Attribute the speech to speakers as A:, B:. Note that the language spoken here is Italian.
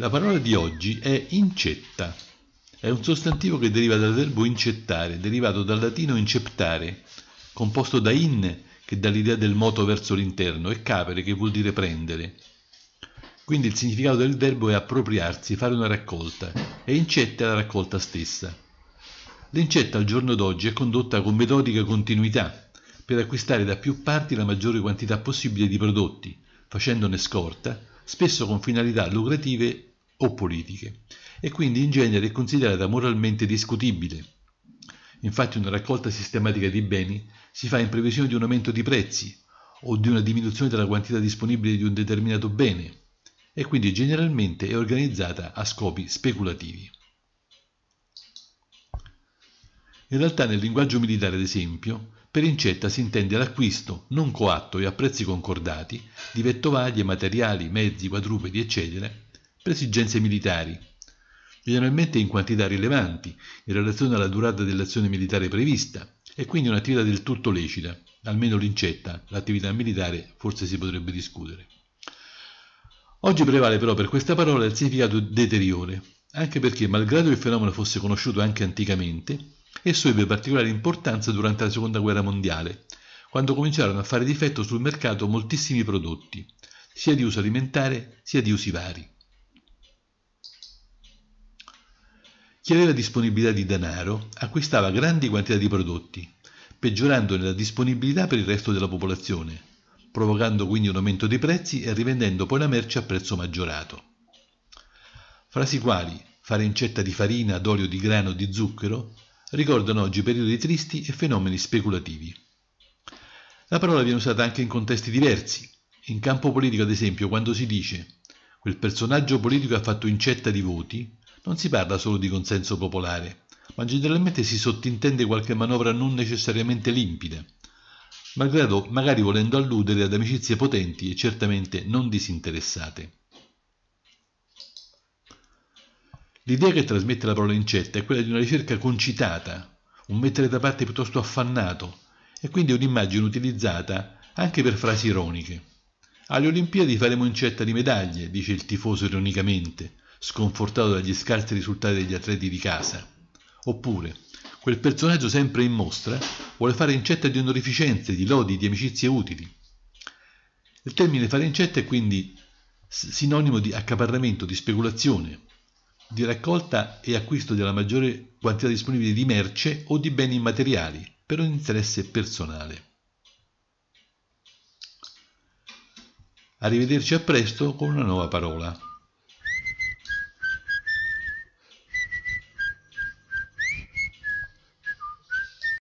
A: La parola di oggi è incetta. È un sostantivo che deriva dal verbo incettare, derivato dal latino inceptare, composto da in, che dà l'idea del moto verso l'interno, e capere, che vuol dire prendere. Quindi il significato del verbo è appropriarsi, fare una raccolta, e incetta è la raccolta stessa. L'incetta al giorno d'oggi è condotta con metodica continuità, per acquistare da più parti la maggiore quantità possibile di prodotti, facendone scorta, spesso con finalità lucrative o politiche e quindi in genere è considerata moralmente discutibile. Infatti una raccolta sistematica di beni si fa in previsione di un aumento di prezzi o di una diminuzione della quantità disponibile di un determinato bene e quindi generalmente è organizzata a scopi speculativi. In realtà nel linguaggio militare, ad esempio, per incetta si intende l'acquisto, non coatto e a prezzi concordati, di vettovaglie, materiali, mezzi, quadrupedi, eccetera, per esigenze militari, generalmente in quantità rilevanti in relazione alla durata dell'azione militare prevista e quindi un'attività del tutto lecita, almeno lincetta, l'attività militare forse si potrebbe discutere. Oggi prevale però per questa parola il significato deteriore, anche perché malgrado il fenomeno fosse conosciuto anche anticamente, esso ebbe particolare importanza durante la seconda guerra mondiale, quando cominciarono a fare difetto sul mercato moltissimi prodotti, sia di uso alimentare sia di usi vari. Chi aveva disponibilità di denaro, acquistava grandi quantità di prodotti, peggiorandone la disponibilità per il resto della popolazione, provocando quindi un aumento dei prezzi e rivendendo poi la merce a prezzo maggiorato. Frasi quali fare incetta di farina, d'olio di grano, di zucchero, ricordano oggi periodi tristi e fenomeni speculativi. La parola viene usata anche in contesti diversi. In campo politico, ad esempio, quando si dice quel personaggio politico ha fatto incetta di voti, non si parla solo di consenso popolare, ma generalmente si sottintende qualche manovra non necessariamente limpida, malgrado magari volendo alludere ad amicizie potenti e certamente non disinteressate. L'idea che trasmette la parola incetta è quella di una ricerca concitata, un mettere da parte piuttosto affannato, e quindi un'immagine utilizzata anche per frasi ironiche. Alle Olimpiadi faremo incetta di medaglie, dice il tifoso ironicamente, sconfortato dagli scarsi risultati degli atleti di casa. Oppure, quel personaggio sempre in mostra vuole fare incetta di onorificenze, di lodi, di amicizie utili. Il termine fare incetta è quindi sinonimo di accaparramento, di speculazione, di raccolta e acquisto della maggiore quantità disponibile di merce o di beni immateriali per un interesse personale. Arrivederci a presto con una nuova parola.